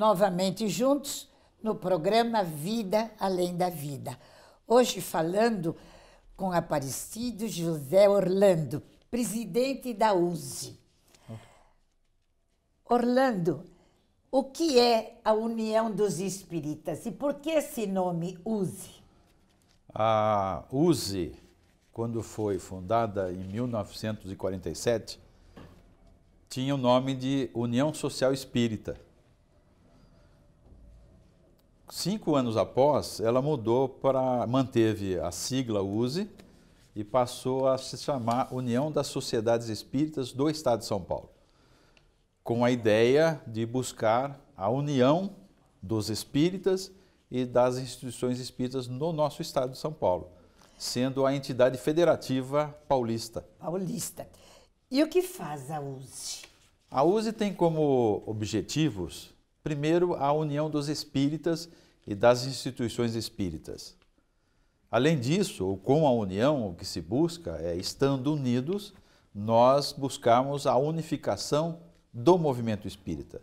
novamente juntos no programa Vida Além da Vida. Hoje falando com Aparecido José Orlando, presidente da USE. Orlando, o que é a União dos Espíritas e por que esse nome USE? A USE, quando foi fundada em 1947, tinha o nome de União Social Espírita cinco anos após, ela mudou para. manteve a sigla USE e passou a se chamar União das Sociedades Espíritas do Estado de São Paulo, com a ideia de buscar a união dos espíritas e das instituições espíritas no nosso Estado de São Paulo, sendo a entidade federativa paulista. Paulista. E o que faz a USE? A USE tem como objetivos Primeiro, a união dos espíritas e das instituições espíritas. Além disso, ou com a união, o que se busca é, estando unidos, nós buscamos a unificação do movimento espírita.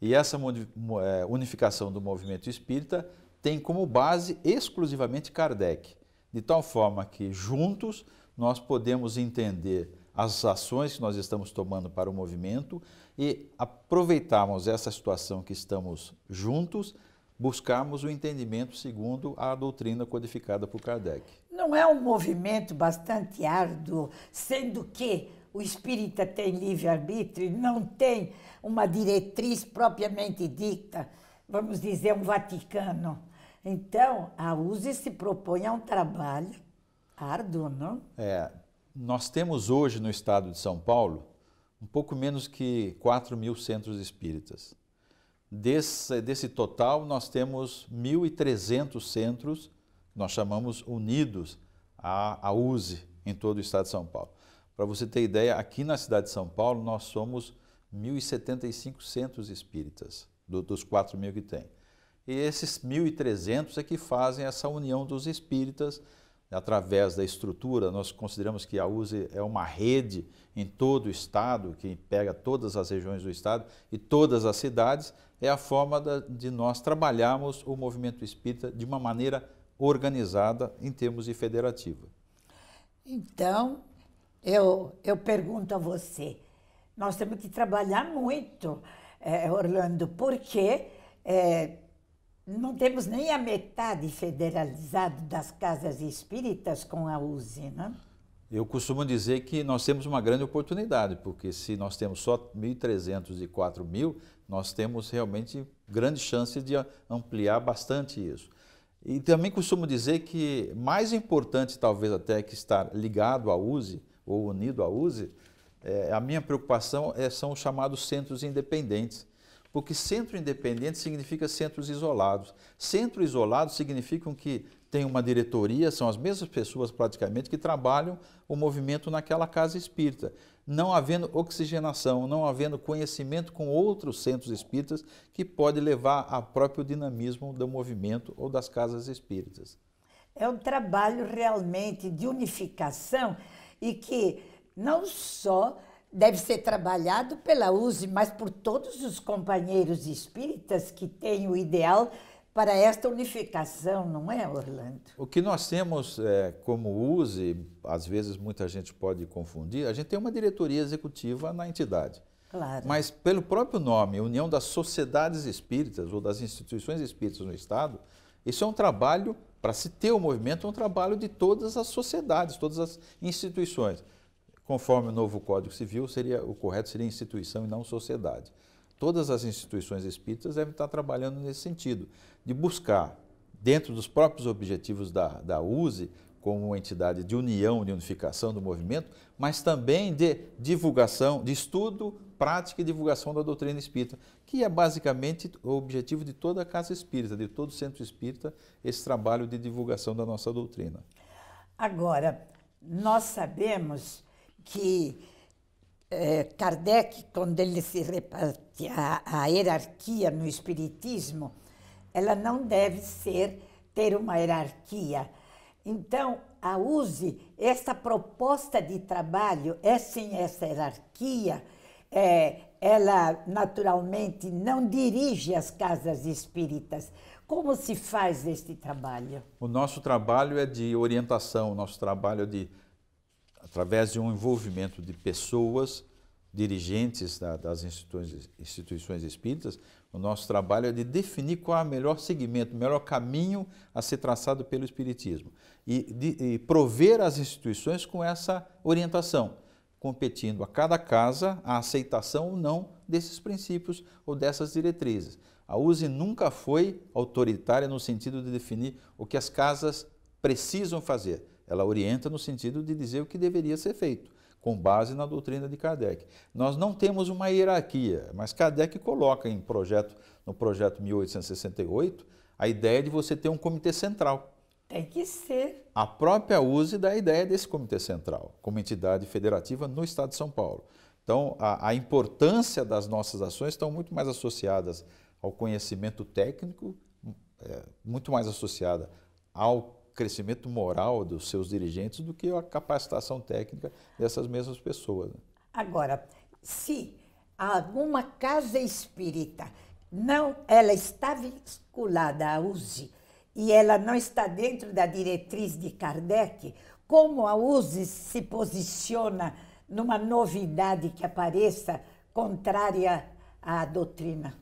E essa é, unificação do movimento espírita tem como base exclusivamente Kardec, de tal forma que juntos nós podemos entender as ações que nós estamos tomando para o movimento e aproveitarmos essa situação que estamos juntos, buscarmos o entendimento segundo a doutrina codificada por Kardec. Não é um movimento bastante árduo, sendo que o espírita tem livre-arbítrio, não tem uma diretriz propriamente dita, vamos dizer, um Vaticano. Então, a USE se propõe a um trabalho árduo, não? É, nós temos hoje no estado de São Paulo um pouco menos que 4 mil centros espíritas. Desse, desse total, nós temos 1.300 centros, nós chamamos unidos à, à USE, em todo o estado de São Paulo. Para você ter ideia, aqui na cidade de São Paulo, nós somos 1.075 centros espíritas, do, dos 4 mil que tem. E esses 1.300 é que fazem essa união dos espíritas, através da estrutura, nós consideramos que a USE é uma rede em todo o estado, que pega todas as regiões do estado e todas as cidades, é a forma de nós trabalharmos o movimento espírita de uma maneira organizada em termos de federativa. Então, eu, eu pergunto a você, nós temos que trabalhar muito, eh, Orlando, porque eh, não temos nem a metade federalizado das casas espíritas com a USE, né? Eu costumo dizer que nós temos uma grande oportunidade, porque se nós temos só 1.300 e 4.000, nós temos realmente grande chance de ampliar bastante isso. E também costumo dizer que mais importante talvez até que estar ligado à USE ou unido à USE, é, a minha preocupação é, são os chamados centros independentes, porque centro independente significa centros isolados. Centro isolado significa que tem uma diretoria, são as mesmas pessoas praticamente que trabalham o movimento naquela casa espírita. Não havendo oxigenação, não havendo conhecimento com outros centros espíritas que pode levar ao próprio dinamismo do movimento ou das casas espíritas. É um trabalho realmente de unificação e que não só deve ser trabalhado pela USE, mas por todos os companheiros espíritas que têm o ideal para esta unificação, não é, Orlando? O que nós temos é, como USE, às vezes muita gente pode confundir, a gente tem uma diretoria executiva na entidade. Claro. Mas pelo próprio nome, União das Sociedades Espíritas ou das Instituições Espíritas no Estado, isso é um trabalho, para se ter o um movimento, é um trabalho de todas as sociedades, todas as instituições. Conforme o novo Código Civil, seria, o correto seria instituição e não sociedade. Todas as instituições espíritas devem estar trabalhando nesse sentido, de buscar, dentro dos próprios objetivos da, da USE, como uma entidade de união, de unificação do movimento, mas também de divulgação, de estudo, prática e divulgação da doutrina espírita, que é basicamente o objetivo de toda a casa espírita, de todo centro espírita, esse trabalho de divulgação da nossa doutrina. Agora, nós sabemos que eh, Kardec, quando ele se reparte a, a hierarquia no Espiritismo, ela não deve ser ter uma hierarquia. Então, a USE, esta proposta de trabalho é sem essa hierarquia, é, ela naturalmente não dirige as casas espíritas. Como se faz este trabalho? O nosso trabalho é de orientação, o nosso trabalho é de através de um envolvimento de pessoas, dirigentes da, das instituições, instituições espíritas, o nosso trabalho é de definir qual é o melhor segmento, o melhor caminho a ser traçado pelo Espiritismo e, de, e prover as instituições com essa orientação, competindo a cada casa a aceitação ou não desses princípios ou dessas diretrizes. A USE nunca foi autoritária no sentido de definir o que as casas precisam fazer. Ela orienta no sentido de dizer o que deveria ser feito, com base na doutrina de Kardec. Nós não temos uma hierarquia, mas Kardec coloca em projeto, no projeto 1868 a ideia de você ter um comitê central. Tem que ser. A própria USE dá a ideia desse comitê central, como entidade federativa no estado de São Paulo. Então, a, a importância das nossas ações estão muito mais associadas ao conhecimento técnico, é, muito mais associada ao crescimento moral dos seus dirigentes do que a capacitação técnica dessas mesmas pessoas. Né? Agora, se alguma casa espírita não, ela está vinculada à USE e ela não está dentro da diretriz de Kardec, como a USE se posiciona numa novidade que apareça contrária à doutrina?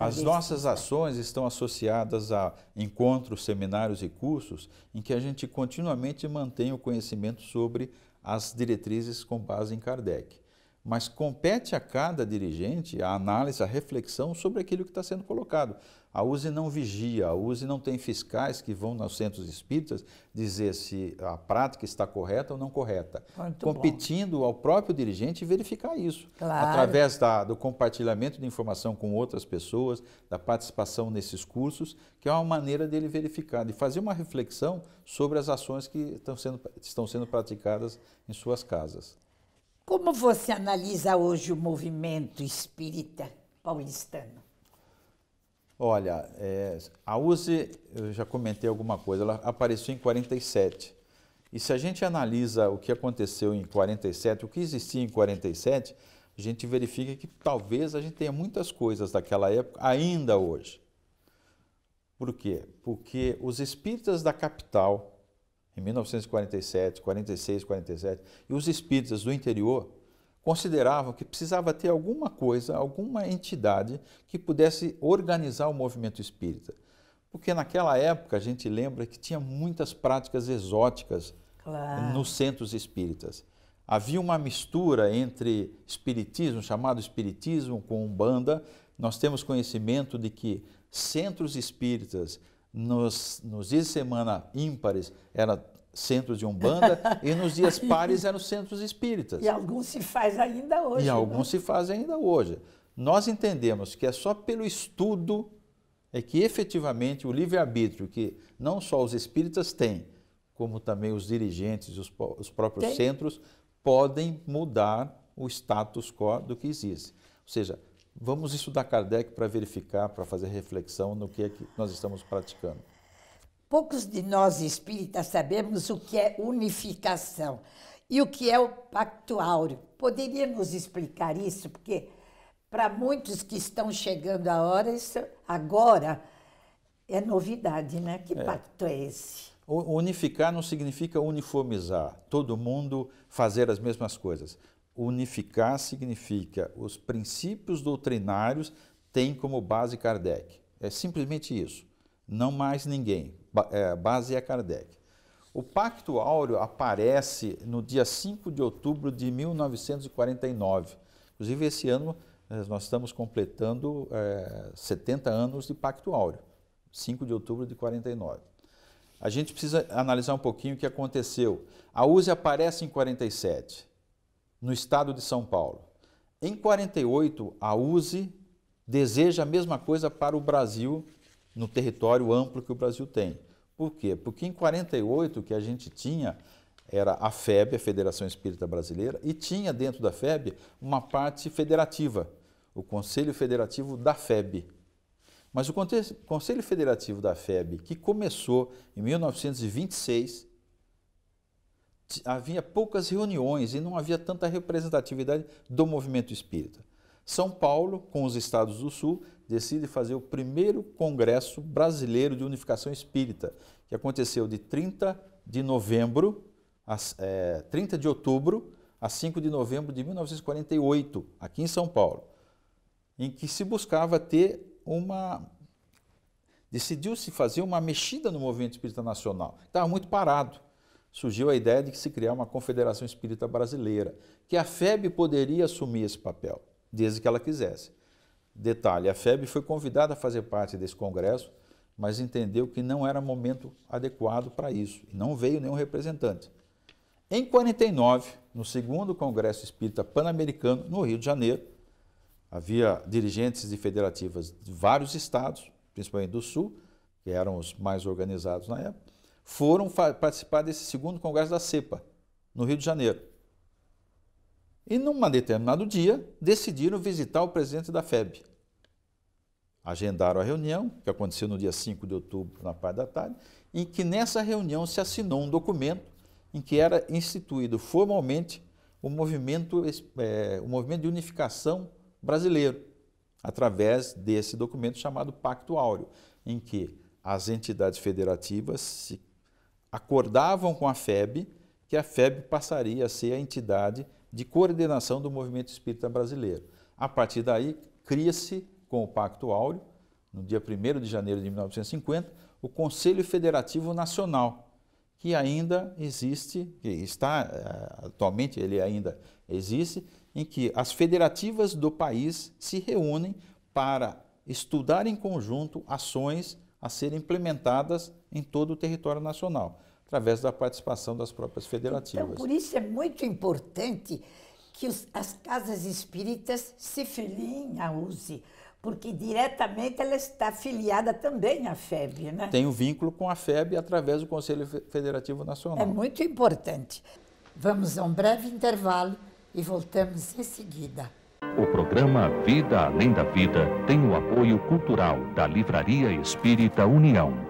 As nossas ações estão associadas a encontros, seminários e cursos em que a gente continuamente mantém o conhecimento sobre as diretrizes com base em Kardec. Mas compete a cada dirigente a análise, a reflexão sobre aquilo que está sendo colocado. A USE não vigia, a USE não tem fiscais que vão nos centros espíritas dizer se a prática está correta ou não correta. Muito competindo bom. ao próprio dirigente verificar isso. Claro. Através da, do compartilhamento de informação com outras pessoas, da participação nesses cursos, que é uma maneira dele verificar, de fazer uma reflexão sobre as ações que estão sendo, estão sendo praticadas em suas casas. Como você analisa hoje o movimento espírita paulistano? Olha, é, a USE, eu já comentei alguma coisa, ela apareceu em 47. E se a gente analisa o que aconteceu em 47, o que existia em 47, a gente verifica que talvez a gente tenha muitas coisas daquela época ainda hoje. Por quê? Porque os espíritas da capital, em 1947, 46, 47, e os espíritas do interior consideravam que precisava ter alguma coisa, alguma entidade que pudesse organizar o movimento espírita. Porque naquela época a gente lembra que tinha muitas práticas exóticas claro. nos centros espíritas. Havia uma mistura entre espiritismo, chamado espiritismo, com umbanda. Nós temos conhecimento de que centros espíritas nos, nos dias de semana ímpares era centros de umbanda e nos dias pares eram centros espíritas. E alguns se faz ainda hoje. E né? alguns se fazem ainda hoje. Nós entendemos que é só pelo estudo é que efetivamente o livre-arbítrio que não só os espíritas têm, como também os dirigentes, os, os próprios Tem. centros, podem mudar o status quo do que existe. Ou seja, vamos estudar Kardec para verificar, para fazer reflexão no que é que nós estamos praticando. Poucos de nós espíritas sabemos o que é unificação e o que é o pacto áureo. Poderia nos explicar isso? Porque para muitos que estão chegando a hora, isso agora é novidade, né? Que é. pacto é esse? Unificar não significa uniformizar, todo mundo fazer as mesmas coisas. Unificar significa os princípios doutrinários têm como base Kardec. É simplesmente isso. Não mais ninguém base é Kardec. O Pacto Áureo aparece no dia 5 de outubro de 1949. Inclusive, esse ano eh, nós estamos completando é, eh, 70 anos de Pacto Áureo, 5 de outubro de 49. A gente precisa analisar um pouquinho o que aconteceu. A USE aparece em 47, no estado de São Paulo. Em 48, a USE deseja a mesma coisa para o Brasil no território amplo que o Brasil tem. Por quê? Porque em 48 o que a gente tinha era a FEB, a Federação Espírita Brasileira, e tinha dentro da FEB uma parte federativa, o Conselho Federativo da FEB. Mas o Conselho Federativo da FEB, que começou em 1926, havia poucas reuniões e não havia tanta representatividade do movimento espírita. São Paulo, com os estados do Sul, decide fazer o primeiro Congresso Brasileiro de Unificação Espírita, que aconteceu de 30 de novembro, a, é, 30 de outubro a 5 de novembro de 1948, aqui em São Paulo, em que se buscava ter uma. decidiu-se fazer uma mexida no movimento espírita nacional, estava muito parado. Surgiu a ideia de que se criar uma Confederação Espírita Brasileira, que a FEB poderia assumir esse papel desde que ela quisesse. Detalhe: a FEB foi convidada a fazer parte desse congresso, mas entendeu que não era momento adequado para isso e não veio nenhum representante. Em 49, no segundo Congresso Espírita Pan-Americano, no Rio de Janeiro, havia dirigentes de federativas de vários estados, principalmente do Sul, que eram os mais organizados na época, foram participar desse segundo Congresso da CEPA, no Rio de Janeiro. E num determinado dia, decidiram visitar o presidente da FEB. Agendaram a reunião, que aconteceu no dia 5 de outubro, na parte da tarde, em que nessa reunião se assinou um documento em que era instituído formalmente o movimento, é, o movimento de unificação brasileiro, através desse documento chamado Pacto Áureo, em que as entidades federativas se acordavam com a FEB que a FEB passaria a ser a entidade de coordenação do movimento espírita brasileiro. A partir daí, cria-se, com o Pacto Áureo, no dia 1 de janeiro de 1950, o Conselho Federativo Nacional, que ainda existe, que está eh, atualmente ele ainda existe, em que as federativas do país se reúnem para estudar em conjunto ações a serem implementadas em todo o território nacional através da participação das próprias federativas. Então, por isso é muito importante que os, as casas espíritas se filiem à USE, porque diretamente ela está filiada também à FEB, né? Tem um vínculo com a FEB através do Conselho Federativo Nacional. É muito importante. Vamos a um breve intervalo e voltamos em seguida. O programa Vida Além da Vida tem o apoio cultural da Livraria Espírita União.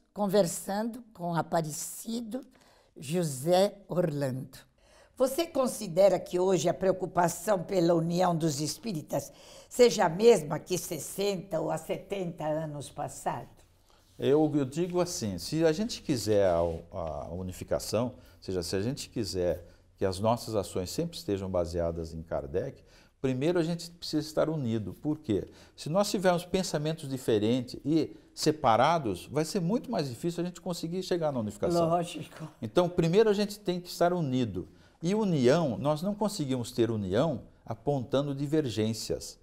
conversando com o Aparecido José Orlando. Você considera que hoje a preocupação pela união dos espíritas seja a mesma que 60 ou há 70 anos passados? Eu, eu, digo assim: se a gente quiser a, a unificação, ou seja, se a gente quiser que as nossas ações sempre estejam baseadas em Kardec, Primeiro, a gente precisa estar unido. Por quê? Se nós tivermos pensamentos diferentes e separados, vai ser muito mais difícil a gente conseguir chegar na unificação. Lógico. Então, primeiro, a gente tem que estar unido. E união, nós não conseguimos ter união apontando divergências.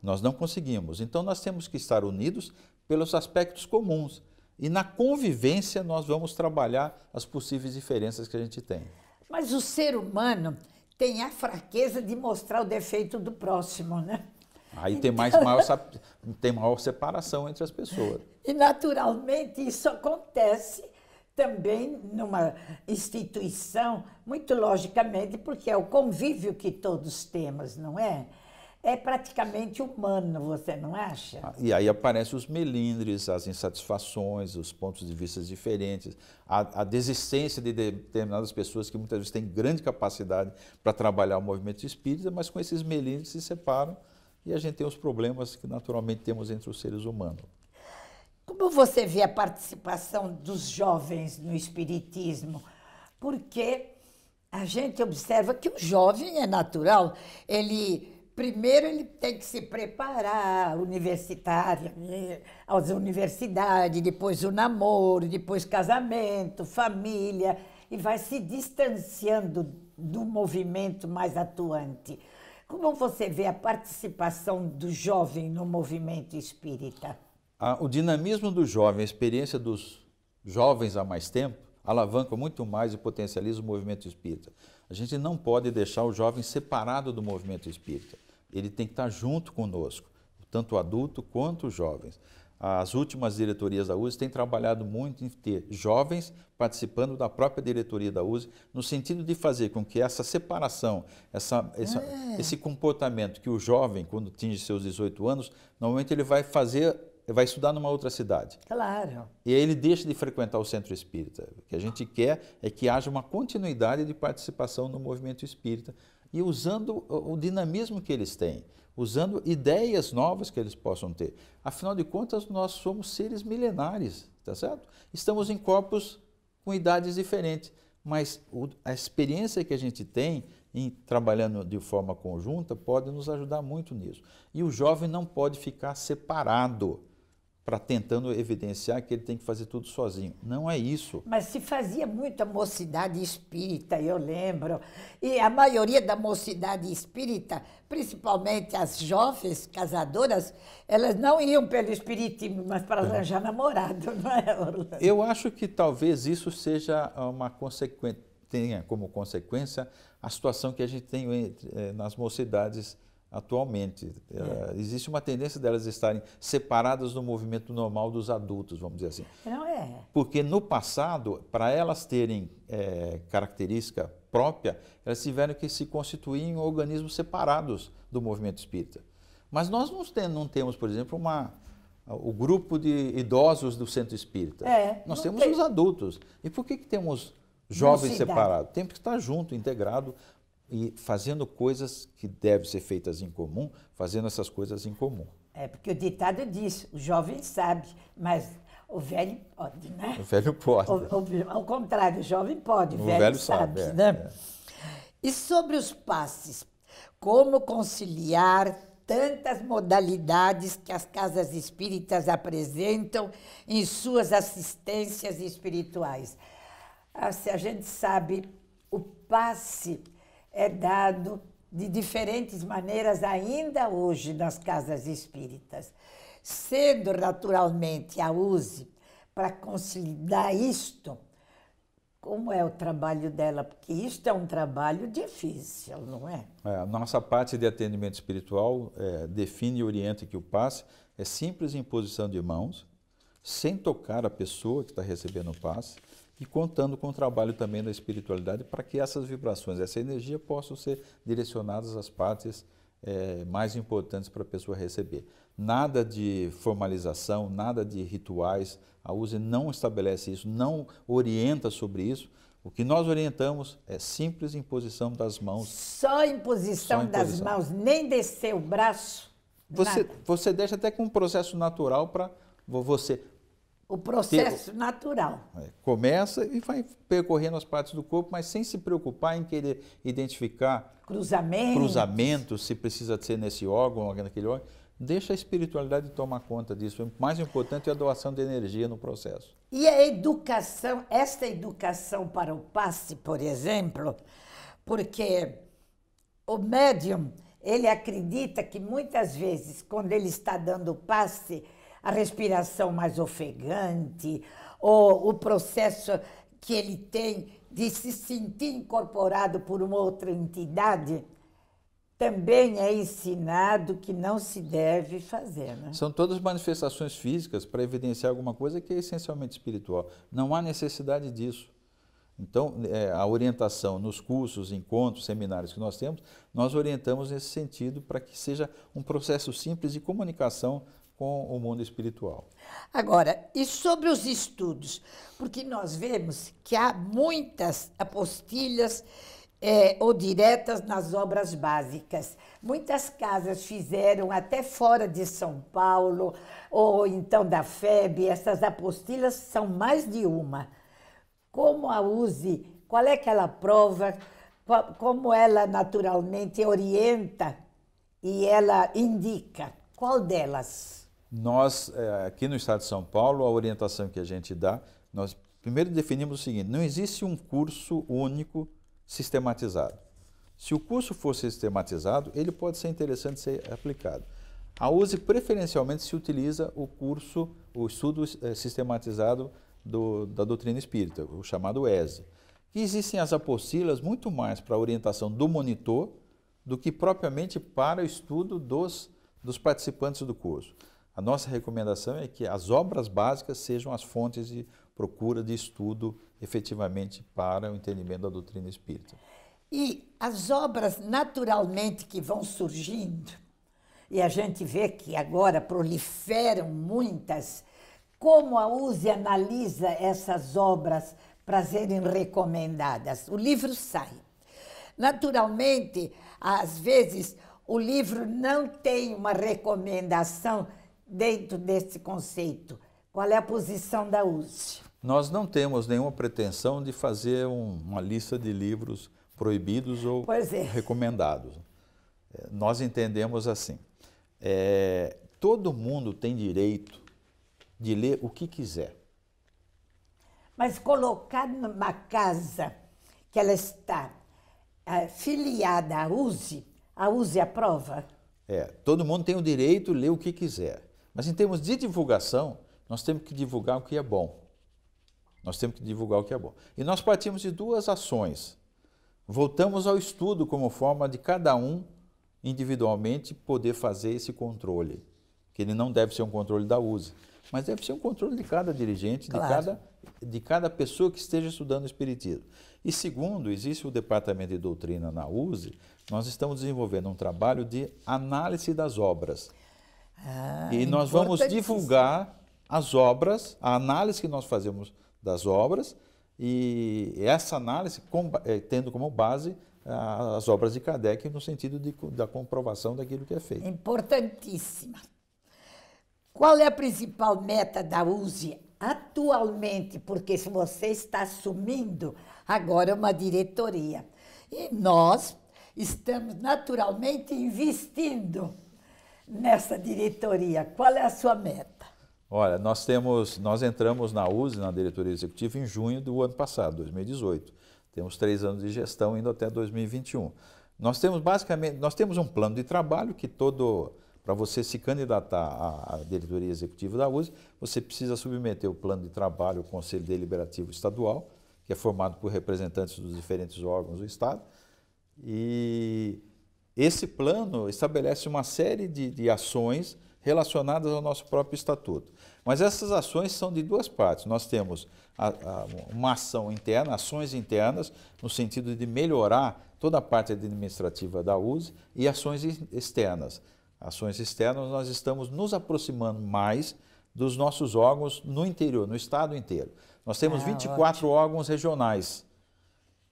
Nós não conseguimos. Então, nós temos que estar unidos pelos aspectos comuns. E na convivência, nós vamos trabalhar as possíveis diferenças que a gente tem. Mas o ser humano tem a fraqueza de mostrar o defeito do próximo, né? Aí então... tem mais então- maior, tem maior separação entre as pessoas. E naturalmente isso acontece também numa instituição, muito logicamente, porque é o convívio que todos temos, não é? é praticamente humano, você não acha? Ah, e aí aparecem os melindres, as insatisfações, os pontos de vista diferentes, a, a desistência de determinadas pessoas que muitas vezes têm grande capacidade para trabalhar o movimento espírita, mas com esses melindres se separam e a gente tem os problemas que naturalmente temos entre os seres humanos. Como você vê a participação dos jovens no espiritismo? Porque a gente observa que o jovem é natural, ele primeiro ele tem que se preparar, universitária, às né, universidades, depois o namoro, depois casamento, família, e vai se distanciando do movimento mais atuante. Como você vê a participação do jovem no movimento espírita? Ah, o dinamismo do jovem, a experiência dos jovens há mais tempo, alavanca muito mais e potencializa o movimento espírita. A gente não pode deixar o jovem separado do movimento espírita ele tem que estar junto conosco, tanto o adulto quanto os jovens. As últimas diretorias da USE têm trabalhado muito em ter jovens participando da própria diretoria da USE, no sentido de fazer com que essa separação, essa, essa é. esse comportamento que o jovem, quando atinge seus 18 anos, normalmente ele vai fazer vai estudar numa outra cidade. Claro. E aí ele deixa de frequentar o centro espírita. O que a gente quer é que haja uma continuidade de participação no movimento espírita, e usando o dinamismo que eles têm, usando ideias novas que eles possam ter. Afinal de contas, nós somos seres milenares, tá certo? Estamos em corpos com idades diferentes, mas a experiência que a gente tem em trabalhando de forma conjunta pode nos ajudar muito nisso. E o jovem não pode ficar separado para tentando evidenciar que ele tem que fazer tudo sozinho. Não é isso. Mas se fazia muita mocidade espírita, eu lembro. E a maioria da mocidade espírita, principalmente as jovens casadoras, elas não iam pelo espiritismo, mas para é. arranjar namorado, não é, Orlando? Eu acho que talvez isso seja uma consequência, tenha como consequência a situação que a gente tem entre, eh, nas mocidades atualmente. É, é. existe uma tendência delas estarem separadas do movimento normal dos adultos, vamos dizer assim. Não é. Porque no passado, para elas terem é, característica própria, elas tiveram que se constituir em organismos separados do movimento espírita. Mas nós não, tem, não temos, por exemplo, uma, o grupo de idosos do centro espírita. É, nós temos tem. os adultos. E por que, que temos jovens separados? Temos que estar junto, integrado, e fazendo coisas que devem ser feitas em comum, fazendo essas coisas em comum. É, porque o ditado diz, o jovem sabe, mas o velho pode, né? O velho pode. O, o, ao contrário, o jovem pode, o, o velho, velho, sabe, sabe é, né? É. E sobre os passes, como conciliar tantas modalidades que as casas espíritas apresentam em suas assistências espirituais? Ah, se a gente sabe, o passe é dado de diferentes maneiras ainda hoje nas casas espíritas. Sendo naturalmente a USE para consolidar isto, como é o trabalho dela, porque isto é um trabalho difícil, não é? é a nossa parte de atendimento espiritual é, define e orienta que o passe é simples imposição de mãos, sem tocar a pessoa que está recebendo o passe, e contando com o trabalho também da espiritualidade para que essas vibrações, essa energia possam ser direcionadas às partes é, mais importantes para a pessoa receber. Nada de formalização, nada de rituais, a USE não estabelece isso, não orienta sobre isso. O que nós orientamos é simples imposição das mãos. Só imposição, Só imposição. das mãos, nem descer o braço. Você, você deixa até com um processo natural para você o processo Ter... natural. É, começa e vai percorrendo as partes do corpo, mas sem se preocupar em querer identificar cruzamentos, cruzamentos se precisa ser nesse órgão ou naquele órgão. Deixa a espiritualidade tomar conta disso. O mais importante é a doação de energia no processo. E a educação, esta educação para o passe, por exemplo, porque o médium, ele acredita que muitas vezes, quando ele está dando passe, a respiração mais ofegante, ou o processo que ele tem de se sentir incorporado por uma outra entidade, também é ensinado que não se deve fazer. Né? São todas manifestações físicas para evidenciar alguma coisa que é essencialmente espiritual. Não há necessidade disso. Então, é, a orientação nos cursos, encontros, seminários que nós temos, nós orientamos nesse sentido para que seja um processo simples de comunicação com o mundo espiritual. Agora, e sobre os estudos? Porque nós vemos que há muitas apostilhas é, ou diretas nas obras básicas. Muitas casas fizeram, até fora de São Paulo, ou então da FEB, essas apostilhas são mais de uma. Como a use, qual é que ela prova, como ela naturalmente orienta e ela indica? Qual delas? nós, eh, aqui no estado de São Paulo, a orientação que a gente dá, nós primeiro definimos o seguinte: não existe um curso único sistematizado. Se o curso for sistematizado, ele pode ser interessante ser aplicado. A USE preferencialmente se utiliza o curso, o estudo eh, sistematizado do, da doutrina espírita, o chamado ESE. E existem as apostilas muito mais para orientação do monitor do que propriamente para o estudo dos, dos participantes do curso. A nossa recomendação é que as obras básicas sejam as fontes de procura de estudo efetivamente para o entendimento da doutrina espírita. E as obras naturalmente que vão surgindo, e a gente vê que agora proliferam muitas, como a USE analisa essas obras para serem recomendadas? O livro sai. Naturalmente, às vezes, o livro não tem uma recomendação dentro desse conceito? Qual é a posição da USE? Nós não temos nenhuma pretensão de fazer um, uma lista de livros proibidos ou é. recomendados. É, nós entendemos assim: é, todo mundo tem direito de ler o que quiser. Mas colocar numa casa que ela está é, filiada à USE, a USE aprova? É, todo mundo tem o direito de ler o que quiser. Mas em termos de divulgação, nós temos que divulgar o que é bom. Nós temos que divulgar o que é bom. E nós partimos de duas ações. Voltamos ao estudo como forma de cada um individualmente poder fazer esse controle, que ele não deve ser um controle da USE, mas deve ser um controle de cada dirigente, claro. de, cada, de cada pessoa que esteja estudando o Espiritismo. E segundo, existe o Departamento de Doutrina na USE, nós estamos desenvolvendo um trabalho de análise das obras. Ah, e nós vamos divulgar as obras, a análise que nós fazemos das obras e essa análise com, eh, tendo como base ah, as obras de Kardec no sentido de, da comprovação daquilo que é feito. Importantíssima. Qual é a principal meta da USE atualmente? Porque se você está assumindo agora uma diretoria. E nós estamos naturalmente investindo nessa diretoria? Qual é a sua meta? Olha, nós temos, nós entramos na USE, na diretoria executiva, em junho do ano passado, 2018. Temos três anos de gestão indo até 2021. Nós temos basicamente, nós temos um plano de trabalho que todo para você se candidatar à diretoria executiva da USE, você precisa submeter o plano de trabalho ao Conselho Deliberativo Estadual, que é formado por representantes dos diferentes órgãos do Estado, e esse plano estabelece uma série de, de ações relacionadas ao nosso próprio estatuto. Mas essas ações são de duas partes. Nós temos a, a, uma ação interna, ações internas, no sentido de melhorar toda a parte administrativa da USE, e ações externas. Ações externas, nós estamos nos aproximando mais dos nossos órgãos no interior, no estado inteiro. Nós temos 24 ah, ótimo. órgãos regionais.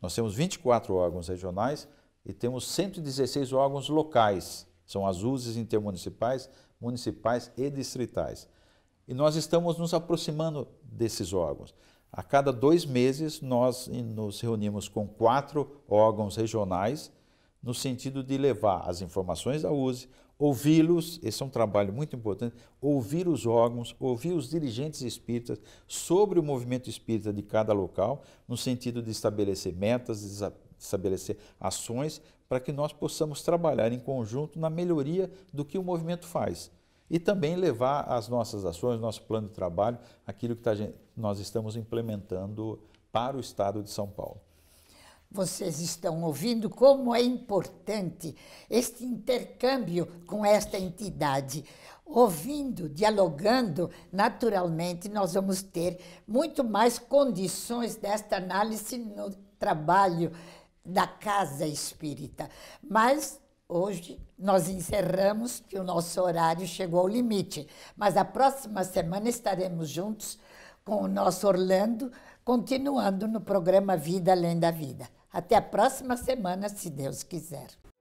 Nós temos 24 órgãos regionais e temos 116 órgãos locais, são as USES intermunicipais, municipais e distritais. E nós estamos nos aproximando desses órgãos. A cada dois meses, nós nos reunimos com quatro órgãos regionais, no sentido de levar as informações da USE, ouvi-los, esse é um trabalho muito importante, ouvir os órgãos, ouvir os dirigentes espíritas sobre o movimento espírita de cada local, no sentido de estabelecer metas, estabelecer ações para que nós possamos trabalhar em conjunto na melhoria do que o movimento faz e também levar as nossas ações, nosso plano de trabalho, aquilo que tá, nós estamos implementando para o Estado de São Paulo. Vocês estão ouvindo como é importante este intercâmbio com esta entidade. Ouvindo, dialogando, naturalmente nós vamos ter muito mais condições desta análise no trabalho da casa espírita. Mas hoje nós encerramos, que o nosso horário chegou ao limite. Mas a próxima semana estaremos juntos com o nosso Orlando, continuando no programa Vida Além da Vida. Até a próxima semana, se Deus quiser.